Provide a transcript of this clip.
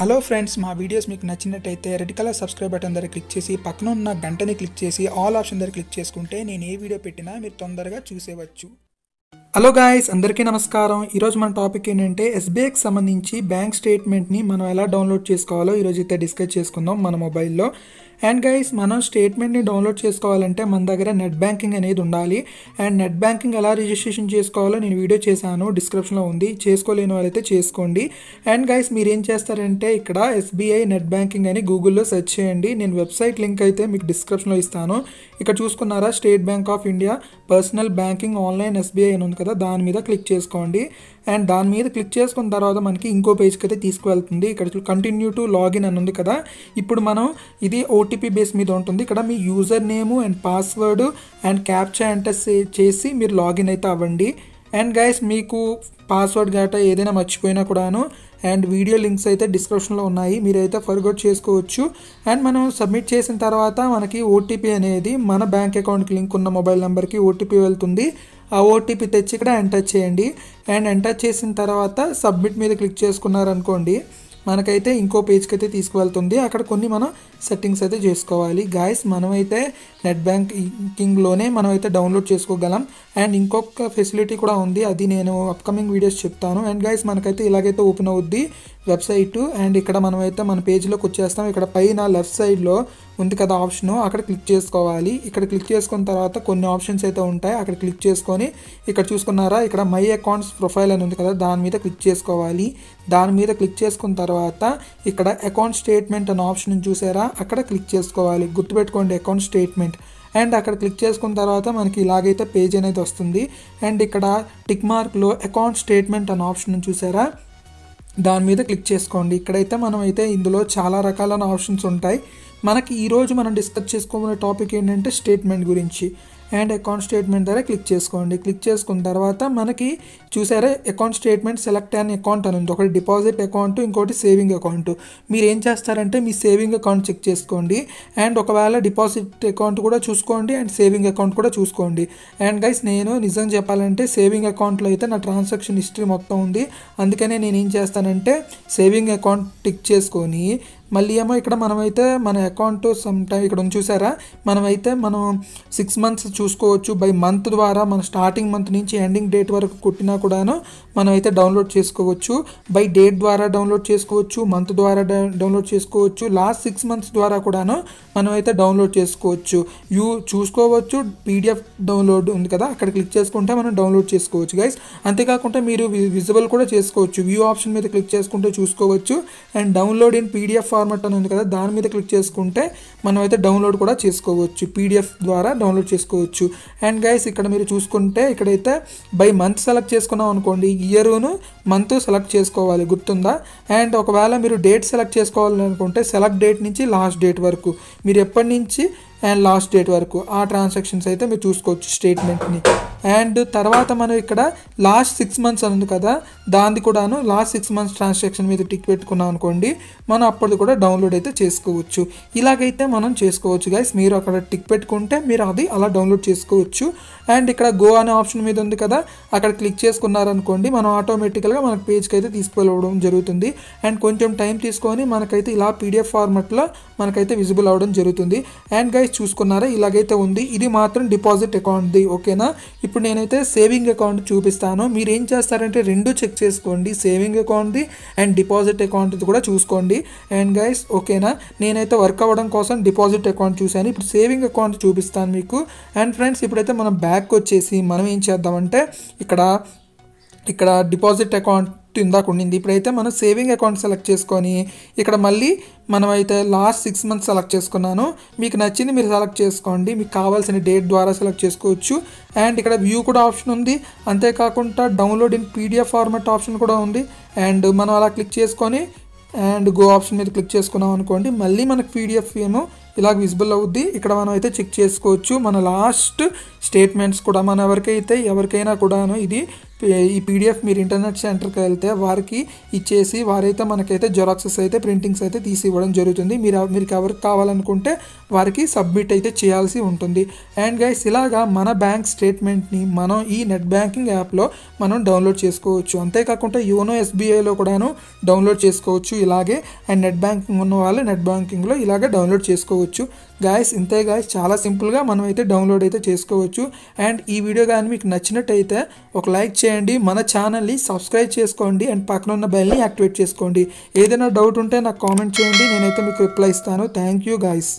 hello friends మా videos మీకు నచ్చినట్టయితే రెడ్ కలర్ సబ్స్క్రైబ్ బటన్ దగ్గర క్లిక్ చేసి పక్కన ఉన్న గంటని క్లిక్ చేసి ఆల్ ఆప్షన్ దగ్గర క్లిక్ చేసుకుంటే నేను ఏ వీడియో పెట్టినా మీరు తొందరగా చూసేవచ్చు హలో గాయస్ అందరికీ నమస్కారం ఈరోజు మన టాపిక్ ఏంటంటే ఎస్బీఐకి సంబంధించి బ్యాంక్ స్టేట్మెంట్ని మనం ఎలా డౌన్లోడ్ చేసుకోవాలో ఈరోజు అయితే డిస్కస్ చేసుకుందాం మన మొబైల్లో అండ్ గైస్ మనం స్టేట్మెంట్ని డౌన్లోడ్ చేసుకోవాలంటే మన దగ్గర నెట్ బ్యాంకింగ్ అనేది ఉండాలి అండ్ నెట్ బ్యాంకింగ్ ఎలా రిజిస్ట్రేషన్ చేసుకోవాలో నేను వీడియో చేశాను డిస్క్రిప్షన్లో ఉంది చేసుకోలేని వాళ్ళైతే చేసుకోండి అండ్ గైస్ మీరు ఏం చేస్తారంటే ఇక్కడ ఎస్బీఐ నెట్ బ్యాంకింగ్ అని గూగుల్లో సెర్చ్ చేయండి నేను వెబ్సైట్ లింక్ అయితే మీకు డిస్క్రిప్షన్లో ఇస్తాను ఇక్కడ చూసుకున్నారా state bank of India personal banking online SBI అని ఉంది కదా దాని మీద క్లిక్ చేసుకోండి అండ్ దాని మీద క్లిక్ చేసుకున్న తర్వాత మనకి ఇంకో పేజ్కి అయితే తీసుకువెళ్తుంది ఇక్కడ కంటిన్యూ టు లాగిన్ అని ఉంది కదా ఇప్పుడు మనం ఇది ఓటీపీ బేస్ మీద ఉంటుంది ఇక్కడ మీ user name and password and captcha అంటే చేసి మీరు లాగిన్ అయితే అవ్వండి అండ్ గైస్ మీకు పాస్వర్డ్ గట ఏదైనా మర్చిపోయినా కూడాను అండ్ వీడియో లింక్స్ అయితే డిస్క్రిప్షన్లో ఉన్నాయి మీరైతే ఫర్గౌట్ చేసుకోవచ్చు అండ్ మనం సబ్మిట్ చేసిన తర్వాత మనకి ఓటీపీ అనేది మన బ్యాంక్ అకౌంట్కి లింక్ ఉన్న మొబైల్ నెంబర్కి ఓటీపీ వెళ్తుంది ఆ ఓటీపీ తెచ్చి ఇక్కడ ఎంటర్ చేయండి అండ్ ఎంటర్ చేసిన తర్వాత సబ్మిట్ మీద క్లిక్ చేసుకున్నారనుకోండి మనకైతే ఇంకో పేజ్కి అయితే తీసుకువెళ్తుంది అక్కడ కొన్ని మనం సెట్టింగ్స్ అయితే చేసుకోవాలి గాయస్ మనమైతే నెట్ బ్యాంకింగ్లోనే మనం అయితే డౌన్లోడ్ చేసుకోగలం అండ్ ఇంకొక ఫెసిలిటీ కూడా ఉంది అది నేను అప్కమింగ్ వీడియోస్ చెప్తాను అండ్ గాయస్ మనకైతే ఇలాగైతే ఓపెన్ అవుద్ది వెబ్సైట్ అండ్ ఇక్కడ మనమైతే మన పేజ్లోకి వచ్చేస్తాం ఇక్కడ పైన లెఫ్ట్ సైడ్లో ఉంది కదా ఆప్షను అక్కడ క్లిక్ చేసుకోవాలి ఇక్కడ క్లిక్ చేసుకున్న తర్వాత కొన్ని ఆప్షన్స్ అయితే ఉంటాయి అక్కడ క్లిక్ చేసుకొని ఇక్కడ చూసుకున్నారా ఇక్కడ మై అకౌంట్స్ ప్రొఫైల్ అని ఉంది కదా దాని మీద క్లిక్ చేసుకోవాలి దాని మీద క్లిక్ చేసుకున్న తర్వాత ఇక్కడ అకౌంట్ స్టేట్మెంట్ అనే ఆప్షన్ చూసారా అక్కడ క్లిక్ చేసుకోవాలి గుర్తుపెట్టుకోండి అకౌంట్ స్టేట్మెంట్ అండ్ అక్కడ క్లిక్ చేసుకున్న తర్వాత మనకి ఇలాగైతే పేజ్ అనేది వస్తుంది అండ్ ఇక్కడ టిక్ మార్క్లో అకౌంట్ స్టేట్మెంట్ అనే ఆప్షన్ చూసారా దాని మీద క్లిక్ చేసుకోండి ఇక్కడైతే మనం అయితే ఇందులో చాలా రకాలైన ఆప్షన్స్ ఉంటాయి మనకి ఈరోజు మనం డిస్కస్ చేసుకోబోయే టాపిక్ ఏంటంటే స్టేట్మెంట్ గురించి అండ్ అకౌంట్ స్టేట్మెంట్ ద్వారా క్లిక్ చేసుకోండి క్లిక్ చేసుకున్న తర్వాత మనకి చూసారా అకౌంట్ స్టేట్మెంట్ సెలెక్ట్ అయిన అకౌంట్ అని ఉంది ఒకటి డిపాజిట్ అకౌంట్ ఇంకోటి సేవింగ్ అకౌంట్ మీరు ఏం చేస్తారంటే మీ సేవింగ్ అకౌంట్ చెక్ చేసుకోండి అండ్ ఒకవేళ డిపాజిట్ అకౌంట్ కూడా చూసుకోండి అండ్ సేవింగ్ అకౌంట్ కూడా చూసుకోండి అండ్ గైస్ నేను నిజం చెప్పాలంటే సేవింగ్ అకౌంట్లో అయితే నా ట్రాన్సాక్షన్ హిస్టరీ మొత్తం ఉంది అందుకనే నేను ఏం చేస్తానంటే సేవింగ్ అకౌంట్ టిక్ చేసుకొని మళ్ళీ ఏమో ఇక్కడ మనమైతే మన అకౌంట్ సమ్ టైం ఇక్కడ చూసారా మనమైతే మనం సిక్స్ మంత్స్ చూసుకోవచ్చు బై మంత్ ద్వారా మన స్టార్టింగ్ మంత్ నుంచి ఎండింగ్ డేట్ వరకు కొట్టినా కూడాను మనమైతే డౌన్లోడ్ చేసుకోవచ్చు బై డేట్ ద్వారా డౌన్లోడ్ చేసుకోవచ్చు మంత్ ద్వారా డౌన్లోడ్ చేసుకోవచ్చు లాస్ట్ సిక్స్ మంత్స్ ద్వారా కూడాను మనమైతే డౌన్లోడ్ చేసుకోవచ్చు యూ చూసుకోవచ్చు పీడిఎఫ్ డౌన్లోడ్ ఉంది కదా అక్కడ క్లిక్ చేసుకుంటే మనం డౌన్లోడ్ చేసుకోవచ్చు గైస్ అంతేకాకుండా మీరు విజిబుల్ కూడా చేసుకోవచ్చు వ్యూ ఆప్షన్ మీద క్లిక్ చేసుకుంటే చూసుకోవచ్చు and download in PDF format అని ఉంది కదా దాని మీద క్లిక్ చేసుకుంటే మనమైతే డౌన్లోడ్ కూడా చేసుకోవచ్చు పీడిఎఫ్ ద్వారా డౌన్లోడ్ చేసుకోవచ్చు అండ్ గైస్ ఇక్కడ మీరు చూసుకుంటే ఇక్కడైతే బై మంత్ సెలెక్ట్ చేసుకున్నాం అనుకోండి ఇయర్ను మంత్ సెలెక్ట్ చేసుకోవాలి గుర్తుందా అండ్ ఒకవేళ మీరు డేట్ సెలెక్ట్ చేసుకోవాలనుకుంటే సెలెక్ట్ డేట్ నుంచి లాస్ట్ డేట్ వరకు మీరు ఎప్పటి నుంచి అండ్ లాస్ట్ డేట్ వరకు ఆ ట్రాన్సాక్షన్స్ అయితే మీరు చూసుకోవచ్చు స్టేట్మెంట్ని అండ్ తర్వాత మనం ఇక్కడ లాస్ట్ సిక్స్ మంత్స్ అన్నది కదా దాన్ని కూడాను లాస్ట్ సిక్స్ మంత్స్ ట్రాన్సాక్షన్ మీద టిక్ పెట్టుకున్నాం అనుకోండి మనం అప్పటిది కూడా డౌన్లోడ్ అయితే చేసుకోవచ్చు ఇలాగైతే మనం చేసుకోవచ్చు గైస్ మీరు అక్కడ టిక్ పెట్టుకుంటే మీరు అది అలా డౌన్లోడ్ చేసుకోవచ్చు అండ్ ఇక్కడ గో అనే ఆప్షన్ మీద ఉంది కదా అక్కడ క్లిక్ చేసుకున్నారనుకోండి మనం ఆటోమేటికల్గా మన పేజ్కి అయితే తీసుకువెళ్ళవడం జరుగుతుంది అండ్ కొంచెం టైం తీసుకొని మనకైతే ఇలా పీడిఎఫ్ ఫార్మాట్లో మనకైతే విజిబుల్ అవ్వడం జరుగుతుంది అండ్ గైస్ ప్రైస్ చూసుకున్నారా ఇలాగైతే ఉంది ఇది మాత్రం డిపాజిట్ అకౌంట్ది ఓకేనా ఇప్పుడు నేనైతే సేవింగ్ అకౌంట్ చూపిస్తాను మీరు ఏం చేస్తారంటే రెండు చెక్ చేసుకోండి సేవింగ్ అకౌంట్ది అండ్ డిపాజిట్ అకౌంట్ది కూడా చూసుకోండి అండ్ గైస్ ఓకేనా నేనైతే వర్క్ అవ్వడం కోసం డిపాజిట్ అకౌంట్ చూశాను ఇప్పుడు సేవింగ్ అకౌంట్ చూపిస్తాను మీకు అండ్ ఫ్రెండ్స్ ఇప్పుడైతే మనం బ్యాక్ వచ్చేసి మనం ఏం చేద్దామంటే ఇక్కడ ఇక్కడ డిపాజిట్ అకౌంట్ గుర్తు ఇందాక ఉండింది ఇప్పుడైతే మనం సేవింగ్ అకౌంట్ సెలెక్ట్ చేసుకొని ఇక్కడ మళ్ళీ మనమైతే లాస్ట్ సిక్స్ మంత్స్ సెలెక్ట్ చేసుకున్నాను మీకు నచ్చింది మీరు సెలెక్ట్ చేసుకోండి మీకు కావాల్సిన డేట్ ద్వారా సెలెక్ట్ చేసుకోవచ్చు అండ్ ఇక్కడ వ్యూ కూడా ఆప్షన్ ఉంది అంతేకాకుండా download in PDF format option కూడా ఉంది అండ్ మనం అలా క్లిక్ చేసుకొని అండ్ గో ఆప్షన్ మీద క్లిక్ చేసుకున్నాం అనుకోండి మళ్ళీ మనకు పీడిఎఫ్ ఏమో ఇలా విజిబుల్ అవుద్ది ఇక్కడ మనం అయితే చెక్ చేసుకోవచ్చు మన లాస్ట్ స్టేట్మెంట్స్ కూడా మన ఎవరికైతే ఎవరికైనా కూడాను ఇది ఈ పీడిఎఫ్ మీరు ఇంటర్నెట్ సెంటర్కి వెళ్తే వారికి ఇచ్చేసి వారైతే మనకైతే జెరాక్సెస్ అయితే ప్రింటింగ్స్ అయితే తీసి ఇవ్వడం జరుగుతుంది మీరు మీకు ఎవరికి కావాలనుకుంటే వారికి సబ్మిట్ అయితే చేయాల్సి ఉంటుంది అండ్ గైస్ ఇలాగా మన బ్యాంక్ స్టేట్మెంట్ని మనం ఈ నెట్ బ్యాంకింగ్ యాప్లో మనం డౌన్లోడ్ చేసుకోవచ్చు అంతేకాకుండా యోనో ఎస్బీఐలో కూడాను డౌన్లోడ్ చేసుకోవచ్చు ఇలాగే అండ్ నెట్ బ్యాంకింగ్ ఉన్న వాళ్ళు నెట్ బ్యాంకింగ్లో ఇలాగే డౌన్లోడ్ చేసుకోవచ్చు చేసుకోవచ్చు గాయస్ ఇంతే గాయస్ చాలా సింపుల్గా మనం అయితే డౌన్లోడ్ అయితే చేసుకోవచ్చు అండ్ ఈ వీడియో కానీ మీకు నచ్చినట్టయితే ఒక లైక్ చేయండి మన ఛానల్ని సబ్స్క్రైబ్ చేసుకోండి అండ్ పక్కన ఉన్న బెల్ని యాక్టివేట్ చేసుకోండి ఏదైనా డౌట్ ఉంటే నాకు కామెంట్ చేయండి నేనైతే మీకు రిప్లై ఇస్తాను థ్యాంక్ యూ గాయస్